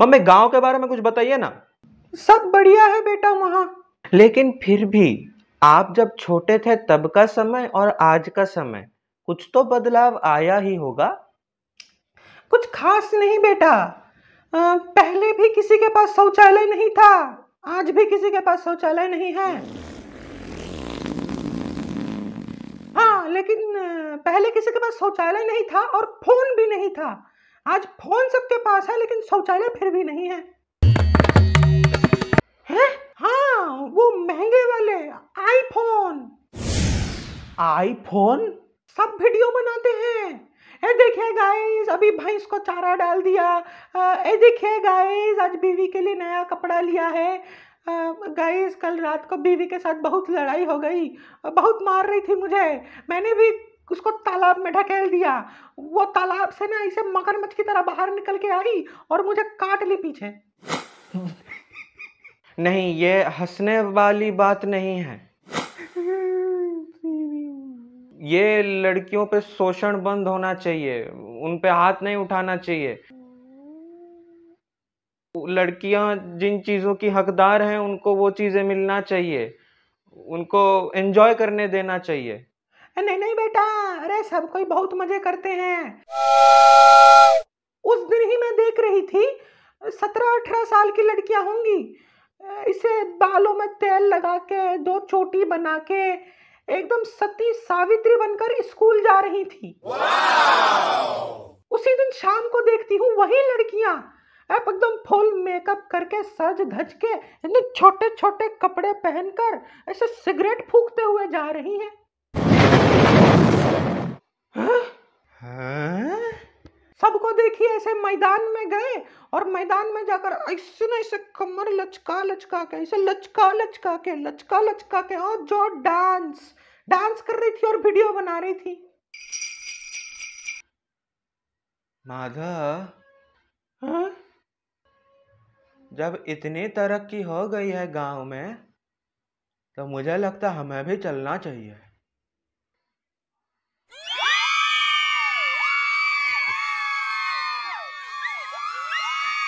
Mummy गांव के बारे में कुछ बताइए ना सब बढ़िया है बेटा वहां लेकिन फिर भी आप जब छोटे थे तब का समय और आज का समय कुछ तो बदलाव आया ही होगा कुछ खास नहीं बेटा आ, पहले भी किसी के पास शौचालय नहीं था आज भी किसी के पास शौचालय नहीं है हाँ लेकिन पहले किसी के पास शौचालय नहीं था और फोन भी नहीं था आज फोन सबके पास है लेकिन शौचालय फिर भी नहीं है हैं? हाँ वो महंगे वाले आईफोन आईफोन सब वीडियो बनाते हैं ए देखिए गाइस अभी भैंस को चारा डाल दिया ए देखिए गाइस आज बीवी के लिए नया कपड़ा लिया है गाइस कल रात को बीवी के साथ बहुत लड़ाई हो गई बहुत मार रही थी मुझे मैंने भी उसको तालाब में ढकेल दिया वो तालाब से ना इसे मगरमच्छ की तरह बाहर निकल के आई और मुझे काट ली पीछे नहीं ये हंसने वाली बात नहीं है ये लड़कियों पे शोषण बंद होना चाहिए उन पे हाथ नहीं उठाना चाहिए लड़कियां जिन चीज़ों की हकदार हैं उनको वो चीज़ें मिलना चाहिए उनको एंजॉय करने देना चाहिए नहीं नहीं बेटा अरे सब कोई बहुत मजे करते हैं उस दिन ही मैं देख रही थी सत्रह अठारह साल की लड़कियां होंगी इसे बालों में तेल लगा के दो चोटी बना के एकदम सती सावित्री बनकर स्कूल जा रही थी उसी दिन शाम को देखती हूँ वही लड़कियां एकदम फुल मेकअप करके सज धज के छोटे छोटे कपड़े पहनकर ऐसे सिगरेट फूकते हुए जा रही हैं हाँ? सबको देखिए ऐसे मैदान में गए और मैदान में जाकर ऐसे न ऐसे कमर लचका लचका के ऐसे लचका लचका के लचका लचका के और जो डांस डांस कर रही थी और वीडियो बना रही थी माधव हाँ? जब इतनी तरक्की हो गई है गांव में तो मुझे लगता हमें भी चलना चाहिए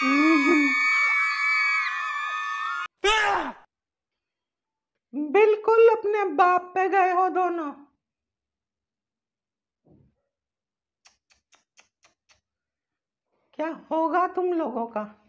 हम्म। बिल्कुल अपने बाप पे गए हो दोनों क्या होगा तुम लोगों का